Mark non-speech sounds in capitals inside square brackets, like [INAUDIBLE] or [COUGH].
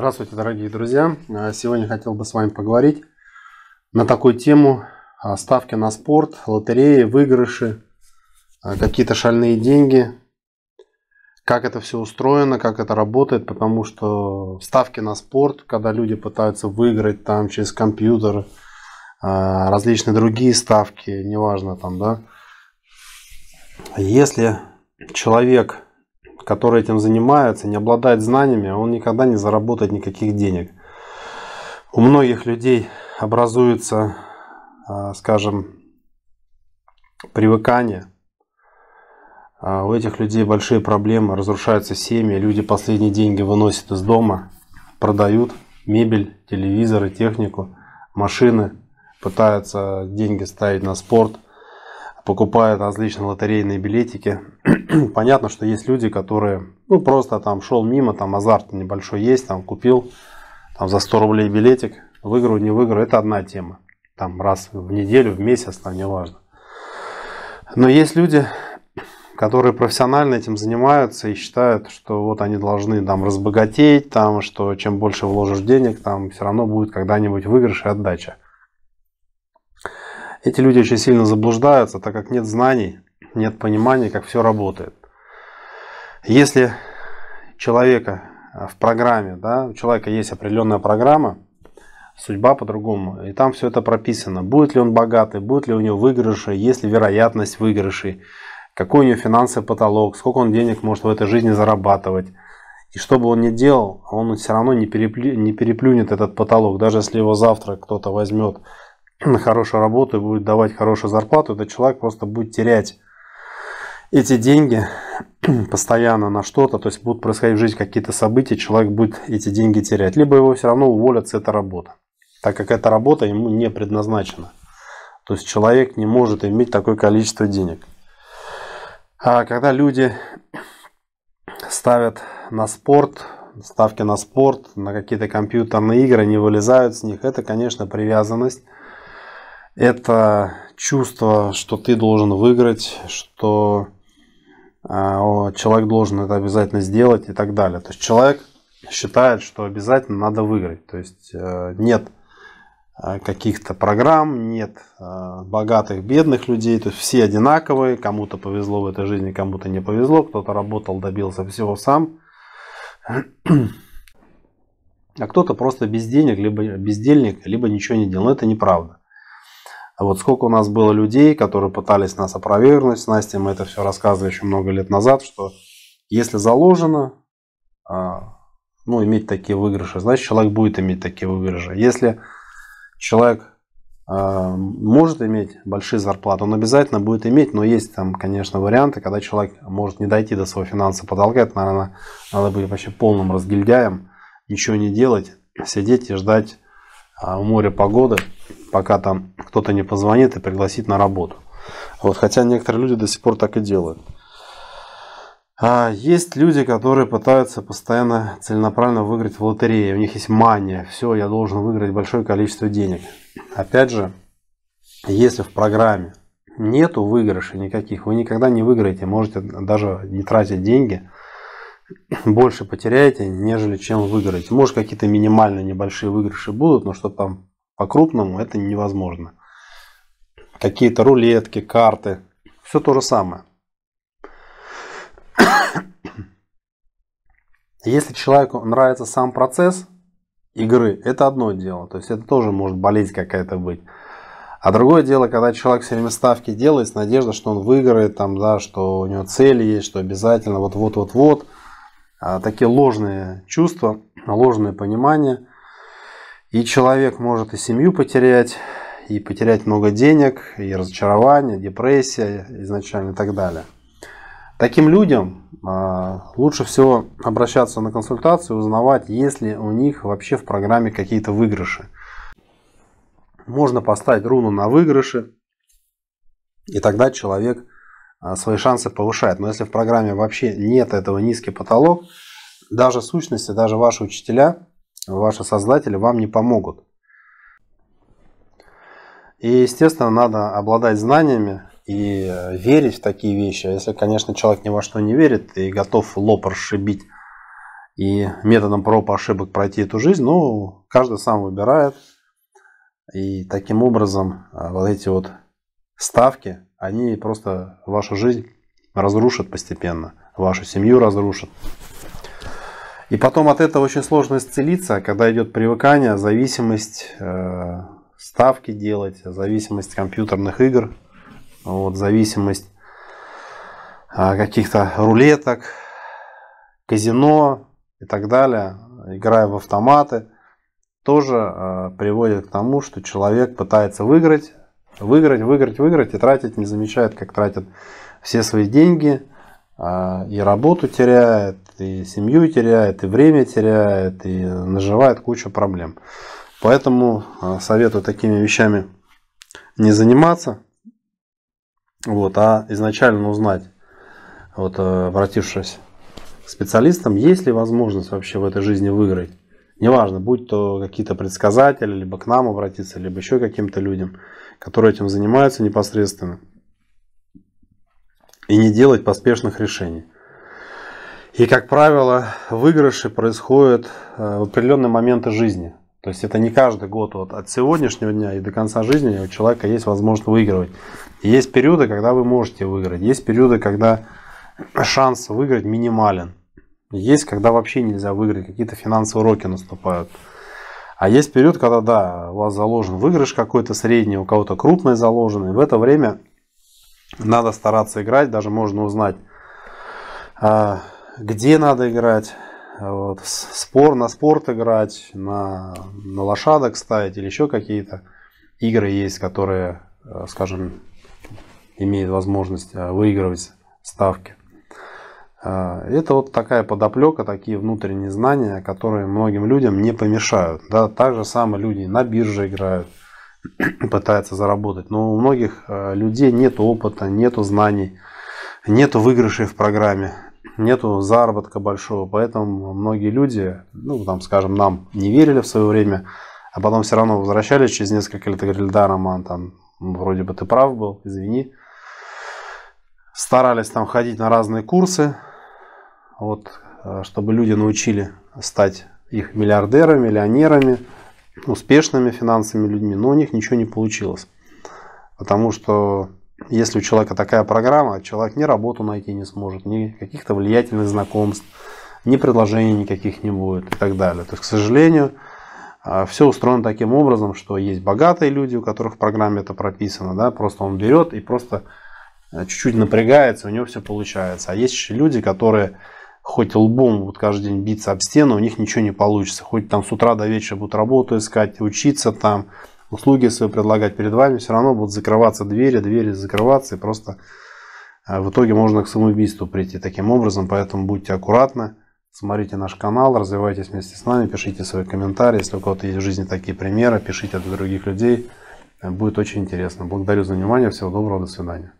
Здравствуйте, дорогие друзья! Э, сегодня хотел бы с вами поговорить на такую тему э, ставки на спорт, лотереи, выигрыши, э, какие-то шальные деньги, как это все устроено, как это работает, потому что ставки на спорт, когда люди пытаются выиграть там через компьютер, различные другие ставки, неважно там, да, если человек который этим занимается, не обладает знаниями, а он никогда не заработает никаких денег. У многих людей образуется, а, скажем, привыкание. А у этих людей большие проблемы, разрушаются семьи, люди последние деньги выносят из дома, продают мебель, телевизоры, технику, машины, пытаются деньги ставить на спорт – покупают различные лотерейные билетики. [CLEARS THROAT] Понятно, что есть люди, которые, ну, просто там шел мимо, там азарт небольшой есть, там купил там, за 100 рублей билетик, выиграю, не выиграю, это одна тема. Там раз в неделю, в месяц, там неважно. Но есть люди, которые профессионально этим занимаются и считают, что вот они должны там разбогатеть, там, что чем больше вложишь денег, там все равно будет когда-нибудь выигрыш и отдача. Эти люди очень сильно заблуждаются, так как нет знаний, нет понимания, как все работает. Если человека э, в программе, да, у человека есть определенная программа, судьба по-другому, и там все это прописано. Будет ли он богатый, будет ли у него выигрыши, есть ли вероятность выигрышей, какой у него финансовый потолок, сколько он денег может в этой жизни зарабатывать. И что бы он ни делал, он все равно не, переплюнет этот потолок. Даже если его завтра кто-то возьмет на хорошую работу и будет давать хорошую зарплату, этот человек просто будет терять эти деньги [CLEARS THROAT] постоянно на что-то, то есть будут происходить в жизни какие-то события, человек будет эти деньги терять. Либо его все равно уволят с этой работы, так как эта работа ему не предназначена. То есть человек не может иметь такое количество денег. А когда люди ставят на спорт, ставки на спорт, на какие-то компьютерные игры, не вылезают с них, это, конечно, привязанность это чувство, что ты должен выиграть, что а, человек должен это обязательно сделать и так далее. То есть человек считает, что обязательно надо выиграть. То есть э, нет э, каких-то программ, нет э, богатых, бедных людей, то есть все одинаковые, кому-то повезло в этой жизни, кому-то не повезло, кто-то работал, добился всего сам, [CLEARS THROAT] а кто-то просто без денег, либо бездельник, либо ничего не делал. Но это неправда. А вот сколько у нас было людей, которые пытались нас опровергнуть, с Настей мы это все рассказывали еще много лет назад, что если заложено, а, ну, иметь такие выигрыши, значит, человек будет иметь такие выигрыши. Если человек а, может иметь большие зарплаты, он обязательно будет иметь, но есть там, конечно, варианты, когда человек может не дойти до своего финансового потолка, это, наверное, надо быть вообще полным разгильдяем, ничего не делать, сидеть и ждать а, у моря погоды, пока там кто-то не позвонит и пригласит на работу. Вот, хотя некоторые люди до сих пор так и делают. А есть люди, которые пытаются постоянно целенаправленно выиграть в лотерее. У них есть мания. Все, я должен выиграть большое количество денег. Опять же, если в программе нету выигрышей никаких, вы никогда не выиграете. Можете даже не тратить деньги. Больше потеряете, нежели чем выиграете. Может, какие-то минимальные небольшие выигрыши будут, но что там по-крупному, это невозможно какие-то рулетки, карты. Все то же самое. [COUGHS] Если человеку нравится сам процесс игры, это одно дело. То есть это тоже может болезнь какая-то быть. А другое дело, когда человек все время ставки делает с надеждой, что он выиграет, там, да, что у него цели есть, что обязательно вот-вот-вот-вот. А, такие ложные чувства, ложные понимания, И человек может и семью потерять, и потерять много денег, и разочарование, депрессия изначально и так далее. Таким людям а, лучше всего обращаться на консультацию, узнавать, есть ли у них вообще в программе какие-то выигрыши. Можно поставить руну на выигрыши, и тогда человек а, свои шансы повышает. Но если в программе вообще нет этого низкий потолок, даже сущности, даже ваши учителя, ваши создатели вам не помогут. И, естественно, надо обладать знаниями и э, верить в такие вещи. А если, конечно, человек ни во что не верит и готов лоб расшибить и методом проб и ошибок пройти эту жизнь, ну, каждый сам выбирает. И таким образом э, вот эти вот ставки, они просто вашу жизнь разрушат постепенно, вашу семью разрушат. И потом от этого очень сложно исцелиться, когда идет привыкание, зависимость, э, ставки делать, зависимость компьютерных игр, вот, зависимость а, каких-то рулеток, казино и так далее, играя в автоматы, тоже а, приводит к тому, что человек пытается выиграть, выиграть, выиграть, выиграть и тратить, не замечает, как тратит все свои деньги, а, и работу теряет, и семью теряет, и время теряет, и наживает кучу проблем. Поэтому а, советую такими вещами не заниматься, вот, а изначально узнать, вот, э, обратившись к специалистам, есть ли возможность вообще в этой жизни выиграть. Неважно, будь то какие-то предсказатели, либо к нам обратиться, либо еще каким-то людям, которые этим занимаются непосредственно. И не делать поспешных решений. И, как правило, выигрыши происходят э, в определенные моменты жизни. То есть это не каждый год вот от сегодняшнего дня и до конца жизни у человека есть возможность выигрывать. есть периоды, когда вы можете выиграть. Есть периоды, когда шанс выиграть минимален. Есть, когда вообще нельзя выиграть, какие-то финансовые уроки наступают. А есть период, когда, да, у вас заложен выигрыш какой-то средний, у кого-то крупный заложенный. В это время надо стараться играть, даже можно узнать, а, где надо играть, вот, спор, на спорт играть, на, на лошадок ставить или еще какие-то игры есть, которые, э, скажем, имеют возможность э, выигрывать ставки. Э, это вот такая подоплека, такие внутренние знания, которые многим людям не помешают. Да, так же самое люди на бирже играют, [CLEARS THROAT] пытаются заработать. Но у многих людей нет опыта, нет знаний, нет выигрышей в программе нету заработка большого, поэтому многие люди, ну, там, скажем, нам не верили в свое время, а потом все равно возвращались через несколько лет и говорили, да, Роман, там, вроде бы ты прав был, извини. Старались там ходить на разные курсы, вот, э, чтобы люди научили стать их миллиардерами, миллионерами, успешными финансовыми людьми, но у них ничего не получилось. Потому что если у человека такая программа, человек ни работу найти не сможет, ни каких-то влиятельных знакомств, ни предложений никаких не будет и так далее. То есть, к сожалению, а, все устроено таким образом, что есть богатые люди, у которых в программе это прописано, да, просто он берет и просто э, чуть-чуть напрягается, у него все получается. А есть еще люди, которые хоть лбом вот каждый день биться об стену, у них ничего не получится. Хоть там с утра до вечера будут работу искать, учиться там, услуги свои предлагать перед вами, все равно будут закрываться двери, двери закрываться, и просто э, в итоге можно к самоубийству прийти таким образом, поэтому будьте аккуратны, смотрите наш канал, развивайтесь вместе с нами, пишите свои комментарии, если у кого-то есть в жизни такие примеры, пишите от других людей, э, будет очень интересно. Благодарю за внимание, всего доброго, до свидания.